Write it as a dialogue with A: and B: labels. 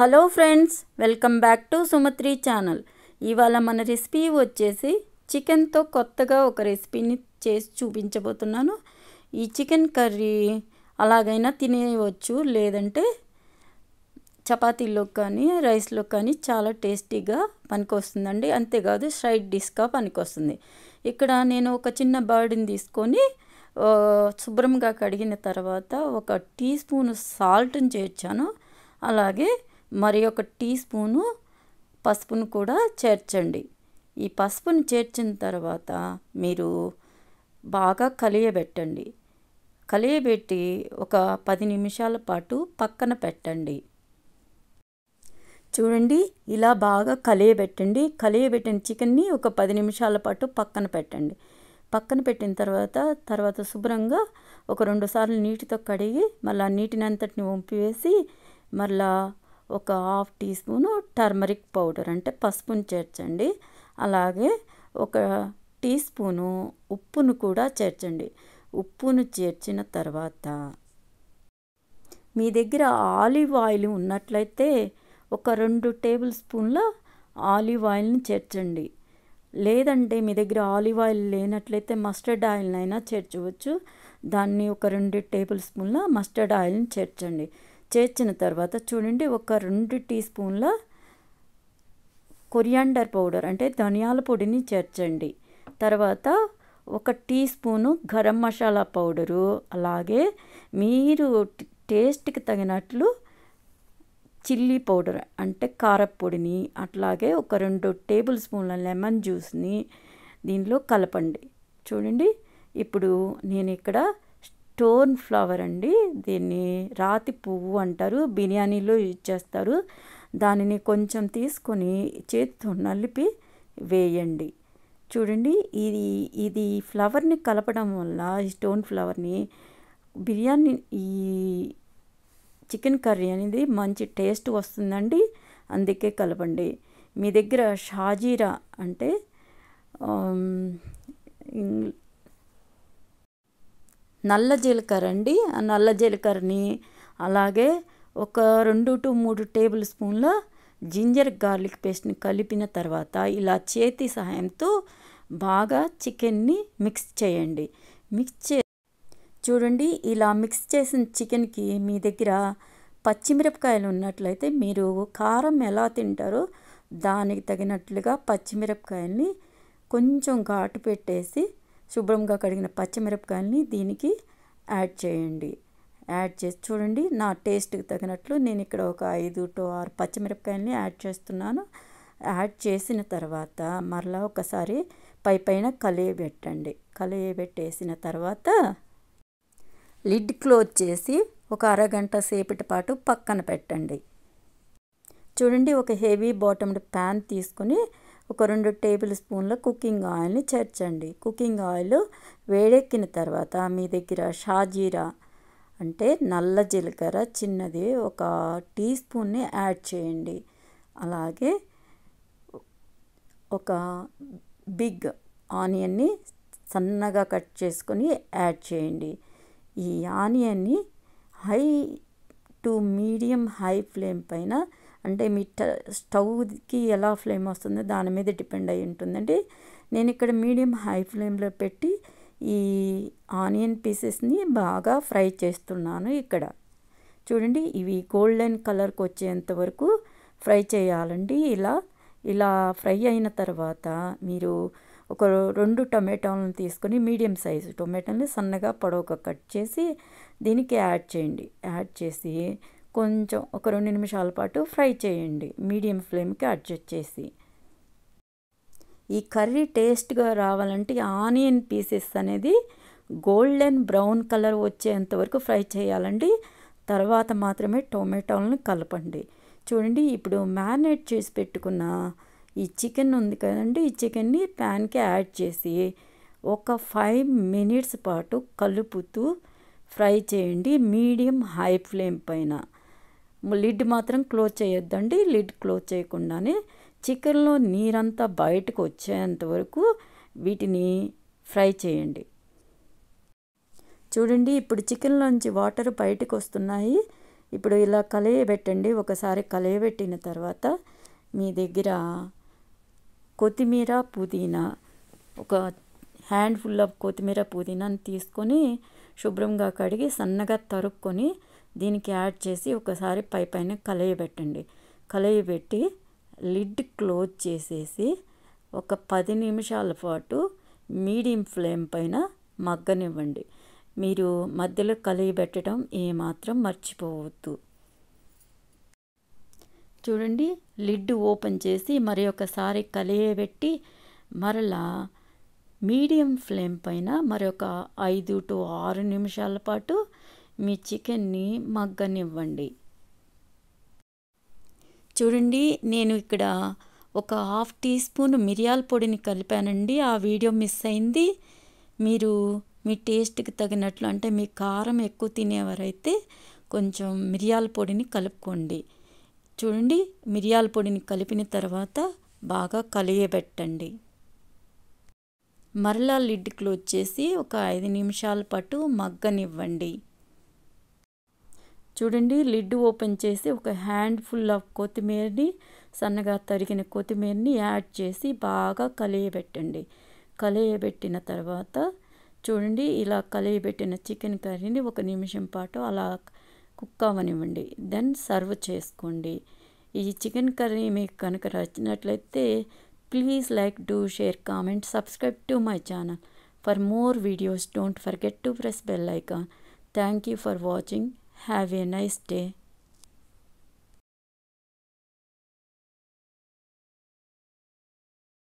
A: Hello friends welcome back to Sumatri channel ఇవాళ మన recipe వచ్చేసి చికెన్తో కొత్తగా ఒక రెసిపీని చేసి చూపించబోతున్నాను ఈ చికెన్ కర్రీ అలాగైనా తినేయవచ్చు లేదంటే చపాతీల్లో కానీ రైస్లో కానీ చాలా టేస్టీగా పనికొస్తుందండి అంతేకాదు స్ట్రైట్ డిష్గా పనికొస్తుంది ఇక్కడ నేను ఒక చిన్న బర్డ్ని తీసుకొని శుభ్రంగా కడిగిన తర్వాత ఒక టీ స్పూన్ సాల్ట్ని చేర్చాను అలాగే మరి ఒక టీ స్పూను పసుపును కూడా చేర్చండి ఈ పసుపును చేర్చిన తర్వాత మీరు బాగా కలియబెట్టండి కలియబెట్టి ఒక పది నిమిషాల పాటు పక్కన పెట్టండి చూడండి ఇలా బాగా కలియబెట్టండి కలియబెట్టిన చికెన్ని ఒక పది నిమిషాల పాటు పక్కన పెట్టండి పక్కన పెట్టిన తర్వాత తర్వాత శుభ్రంగా ఒక రెండు సార్లు నీటితో కడిగి మళ్ళీ నీటిని అంతటిని వంపివేసి మళ్ళా ఒక half teaspoon turmeric powder అంటే పసుపును చేర్చండి అలాగే ఒక టీ స్పూను ఉప్పును కూడా చేర్చండి ఉప్పును చేర్చిన తర్వాత మీ దగ్గర ఆలివ్ ఆయిల్ ఉన్నట్లయితే ఒక రెండు టేబుల్ స్పూన్ల ఆలివ్ ఆయిల్ని చేర్చండి లేదంటే మీ దగ్గర ఆలివ్ ఆయిల్ లేనట్లయితే మస్టర్డ్ ఆయిల్నైనా చేర్చవచ్చు దాన్ని ఒక రెండు టేబుల్ స్పూన్ల మస్టర్డ్ ఆయిల్ని చేర్చండి చేర్చిన తర్వాత చూడండి ఒక రెండు టీ స్పూన్ల కొరియాండర్ పౌడర్ అంటే ధనియాల పొడిని చేర్చండి తర్వాత ఒక teaspoon garam masala powder అలాగే మీరు టేస్ట్కి తగినట్లు చిల్లీ పౌడర్ అంటే కారపొడిని అట్లాగే ఒక రెండు టేబుల్ స్పూన్ల లెమన్ జ్యూస్ని దీనిలో కలపండి చూడండి ఇప్పుడు నేను ఇక్కడ స్టోన్ ఫ్లవర్ అండి దీన్ని రాతి పువ్వు అంటారు బిర్యానీలో యూజ్ చేస్తారు దానిని కొంచెం తీసుకొని చేతితో నలిపి వేయండి చూడండి ఇది ఇది ఫ్లవర్ని కలపడం వల్ల ఈ స్టోన్ ఫ్లవర్ని బిర్యానీ ఈ చికెన్ కర్రీ అనేది మంచి టేస్ట్ వస్తుందండి అందుకే కలపండి మీ దగ్గర షాజీరా అంటే నల్ల జీలకర్ర అండి ఆ నల్ల జీలకర్రని అలాగే ఒక రెండు టు మూడు టేబుల్ స్పూన్ల జింజర్ గార్లిక్ పేస్ట్ని కలిపిన తర్వాత ఇలా చేతి సహాయంతో బాగా చికెన్ని మిక్స్ చేయండి మిక్స్ చే చూడండి ఇలా మిక్స్ చేసిన చికెన్కి మీ దగ్గర పచ్చిమిరపకాయలు ఉన్నట్లయితే మీరు కారం ఎలా తింటారో దానికి తగినట్లుగా పచ్చిమిరపకాయల్ని కొంచెం ఘాటు పెట్టేసి శుభ్రంగా కడిగిన పచ్చిమిరపకాయలని దీనికి యాడ్ చేయండి యాడ్ చేసి చూడండి నా టేస్ట్కి తగినట్లు నేను ఇక్కడ ఒక ఐదు టు ఆరు పచ్చిమిరపకాయలని యాడ్ చేస్తున్నాను యాడ్ చేసిన తర్వాత మరలా ఒకసారి పై పైన కలియ పెట్టండి కలియ పెట్టేసిన తర్వాత లిడ్ క్లోజ్ చేసి ఒక అరగంట సేపటి పాటు పక్కన పెట్టండి చూడండి ఒక హెవీ బాటమ్డ్ ప్యాన్ తీసుకుని ఒక రెండు టేబుల్ స్పూన్ల కుకింగ్ ఆయిల్ని చేర్చండి కుకింగ్ ఆయిల్ వేడెక్కిన తర్వాత మీ దగ్గర షాజీరా అంటే నల్ల జీలకర్ర చిన్నది ఒక టీ స్పూన్ని యాడ్ చేయండి అలాగే ఒక బిగ్ ఆనియన్ని సన్నగా కట్ చేసుకొని యాడ్ చేయండి ఈ ఆనియన్ని high to medium high flame పైన అంటే మీ స్టవ్కి ఎలా ఫ్లేమ్ వస్తుందో దాని మీద డిపెండ్ అయి ఉంటుందండి నేను ఇక్కడ మీడియం హై ఫ్లేమ్లో పెట్టి ఈ ఆనియన్ పీసెస్ని బాగా ఫ్రై చేస్తున్నాను ఇక్కడ చూడండి ఇవి గోల్డెన్ కలర్కి వచ్చేంత వరకు ఫ్రై చేయాలండి ఇలా ఇలా ఫ్రై అయిన తర్వాత మీరు ఒక రెండు టొమాటోలను తీసుకొని మీడియం సైజు టొమాటోని సన్నగా పొడవుగా కట్ చేసి దీనికి యాడ్ చేయండి యాడ్ చేసి కొంచెం ఒక రెండు నిమిషాల పాటు ఫ్రై చేయండి మీడియం ఫ్లేమ్కి అడ్జస్ట్ చేసి ఈ కర్రీ టేస్ట్గా రావాలంటే ఆనియన్ పీసెస్ అనేది గోల్డెన్ బ్రౌన్ కలర్ వచ్చేంత వరకు ఫ్రై చేయాలండి తర్వాత మాత్రమే టొమాటోలను కలపండి చూడండి ఇప్పుడు మ్యారినేట్ చేసి పెట్టుకున్న ఈ చికెన్ ఉంది కదండి ఈ చికెన్ని ప్యాన్కి యాడ్ చేసి ఒక ఫైవ్ మినిట్స్ పాటు కలుపుతూ ఫ్రై చేయండి మీడియం హై ఫ్లేమ్ పైన లిడ్ మాత్రం క్లోజ్ చేయొద్దండి లిడ్ క్లోజ్ చేయకుండానే చికెన్లో నీరంతా బయటకు వచ్చేంత వరకు వీటిని ఫ్రై చేయండి చూడండి ఇప్పుడు చికెన్లోంచి వాటర్ బయటకు వస్తున్నాయి ఇప్పుడు ఇలా కలయబెట్టండి ఒకసారి కలయబెట్టిన తర్వాత మీ దగ్గర కొత్తిమీర పుదీనా ఒక హ్యాండ్ఫుల్ ఆఫ్ కొత్తిమీర పుదీనాని తీసుకొని శుభ్రంగా కడిగి సన్నగా తరుక్కొని దీనికి యాడ్ చేసి ఒకసారి పై పైన కలయబెట్టండి కలయబెట్టి లిడ్ క్లోజ్ చేసేసి ఒక పది నిమిషాల పాటు మీడియం ఫ్లేమ్ పైన మగ్గనివ్వండి మీరు మధ్యలో కలిగిపెట్టడం ఏమాత్రం మర్చిపోవద్దు చూడండి లిడ్ ఓపెన్ చేసి మరి ఒకసారి కలియబెట్టి మరలా మీడియం ఫ్లేమ్ పైన మరొక ఐదు టు ఆరు నిమిషాల పాటు మీ చికెన్ని మగ్గనివ్వండి చూడండి నేను ఇక్కడ ఒక హాఫ్ టీ స్పూన్ మిరియాల పొడిని కలిపానండి ఆ వీడియో మిస్ అయింది మీరు మీ టేస్ట్కి తగినట్లు అంటే మీ కారం ఎక్కువ తినేవారైతే కొంచెం మిరియాల పొడిని కలుపుకోండి చూడండి మిరియాల పొడిని కలిపిన తర్వాత బాగా కలియబెట్టండి మరలా లిడ్ క్లోజ్ చేసి ఒక ఐదు నిమిషాల పాటు మగ్గనివ్వండి చూడండి లిడ్ ఓపెన్ చేసి ఒక హ్యాండ్ ఫుల్ ఆఫ్ కొత్తిమీరని సన్నగా తరిగిన కొత్తిమీరని యాడ్ చేసి బాగా కలియబెట్టండి కలియబెట్టిన తర్వాత చూడండి ఇలా కలియబెట్టిన చికెన్ కర్రీని ఒక నిమిషం పాటు అలా కుక్ అవ్వనివ్వండి దెన్ సర్వ్ చేసుకోండి ఈ చికెన్ కర్రీ మీకు కనుక నచ్చినట్లయితే please like do share comment subscribe to my channel for more videos don't forget to press bell icon thank you for watching Have a nice day.